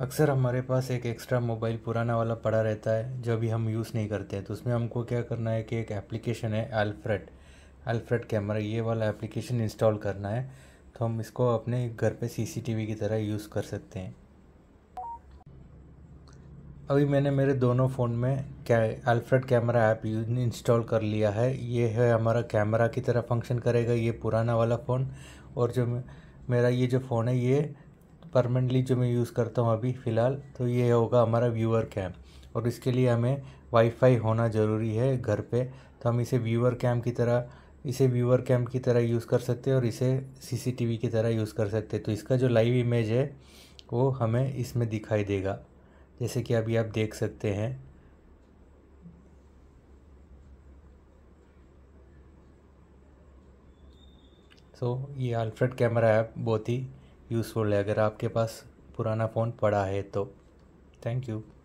अक्सर हमारे पास एक एक्स्ट्रा मोबाइल पुराना वाला पड़ा रहता है जो अभी हम यूज़ नहीं करते हैं तो उसमें हमको क्या करना है कि एक एप्लीकेशन है अल्फ्रेड अल्फ्रेड कैमरा ये वाला एप्लीकेशन इंस्टॉल करना है तो हम इसको अपने घर पे सीसीटीवी की तरह यूज़ कर सकते हैं अभी मैंने मेरे दोनों फ़ोन में क्या अल्फ्रेड कैमरा ऐप इंस्टॉल कर लिया है ये है हमारा कैमरा की तरह फंक्शन करेगा ये पुराना वाला फ़ोन और जो मेरा ये जो फ़ोन है ये परमानेंटली जो मैं यूज़ करता हूँ अभी फ़िलहाल तो ये होगा हमारा व्यूअर कैम और इसके लिए हमें वाईफाई होना ज़रूरी है घर पे तो हम इसे व्यूअर कैम की तरह इसे व्यूअर कैम की तरह यूज़ कर सकते हैं और इसे सीसीटीवी की तरह यूज़ कर सकते हैं तो इसका जो लाइव इमेज है वो हमें इसमें दिखाई देगा जैसे कि अभी आप देख सकते हैं सो so, ये अल्फ्रेड कैमरा ऐप बहुत ही यूज़फुल है अगर आपके पास पुराना फ़ोन पड़ा है तो थैंक यू